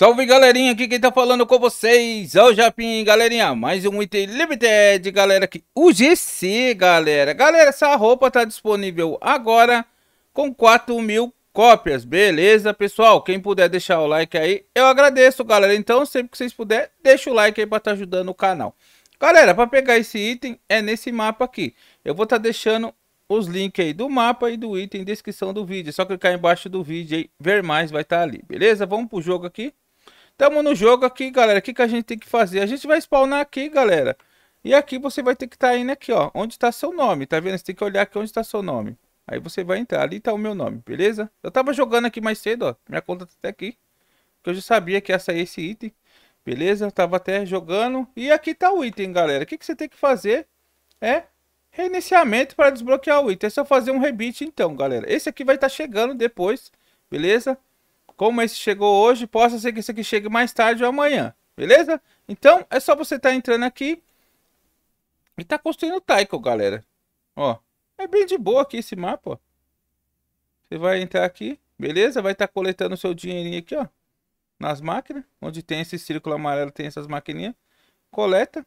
Salve galerinha, aqui quem tá falando com vocês é o Japim, galerinha, mais um item limited, galera, aqui, o GC, galera. Galera, essa roupa tá disponível agora com 4 mil cópias, beleza, pessoal? Quem puder deixar o like aí, eu agradeço, galera. Então, sempre que vocês puderem, deixa o like aí pra tá ajudando o canal. Galera, pra pegar esse item, é nesse mapa aqui. Eu vou tá deixando os links aí do mapa e do item, descrição do vídeo. É só clicar embaixo do vídeo aí, ver mais, vai estar tá ali, beleza? Vamos pro jogo aqui. Tamo no jogo aqui, galera. O que, que a gente tem que fazer? A gente vai spawnar aqui, galera. E aqui você vai ter que estar tá indo aqui, ó. Onde está seu nome, tá vendo? Você tem que olhar aqui onde está seu nome. Aí você vai entrar. Ali tá o meu nome, beleza? Eu tava jogando aqui mais cedo, ó. Minha conta tá até aqui. Porque eu já sabia que ia sair esse item. Beleza? Eu tava até jogando. E aqui tá o item, galera. O que, que você tem que fazer é reiniciamento para desbloquear o item. É só fazer um rebite, então, galera. Esse aqui vai estar tá chegando depois, beleza? Como esse chegou hoje, possa ser que esse aqui chegue mais tarde ou amanhã, beleza? Então, é só você estar tá entrando aqui e tá construindo o Taiko, galera. Ó, é bem de boa aqui esse mapa, ó. Você vai entrar aqui, beleza? Vai estar tá coletando o seu dinheirinho aqui, ó. Nas máquinas, onde tem esse círculo amarelo, tem essas maquininhas. Coleta,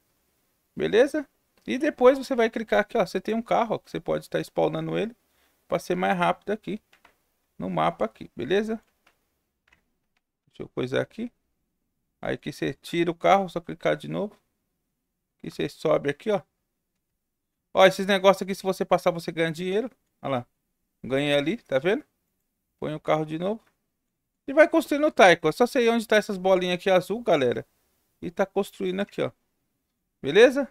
beleza? E depois você vai clicar aqui, ó. Você tem um carro, ó, que você pode estar tá spawnando ele para ser mais rápido aqui no mapa aqui, beleza? Deixa eu coisar aqui. Aí que você tira o carro, só clicar de novo. E você sobe aqui, ó. Ó, esses negócios aqui, se você passar, você ganha dinheiro. Olha lá. Ganhei ali, tá vendo? Põe o carro de novo. E vai construindo o Taiko. É só sei onde tá essas bolinhas aqui azul, galera. E tá construindo aqui, ó. Beleza?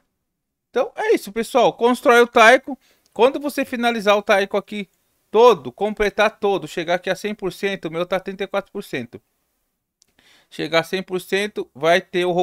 Então é isso, pessoal. Constrói o Taiko. Quando você finalizar o Taiko aqui todo, completar todo, chegar aqui a 100%, o meu tá 34% chegar 100%, vai ter o,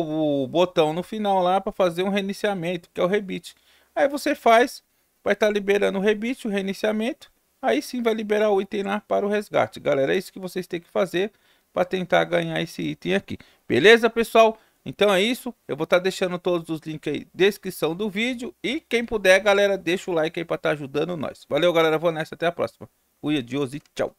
o botão no final lá para fazer um reiniciamento, que é o rebite. Aí você faz, vai estar tá liberando o rebite, o reiniciamento, aí sim vai liberar o item lá para o resgate. Galera, é isso que vocês têm que fazer para tentar ganhar esse item aqui. Beleza, pessoal? Então é isso, eu vou estar tá deixando todos os links aí descrição do vídeo e quem puder, galera, deixa o like aí para estar tá ajudando nós. Valeu, galera, vou nessa, até a próxima. Fui, adiós e tchau.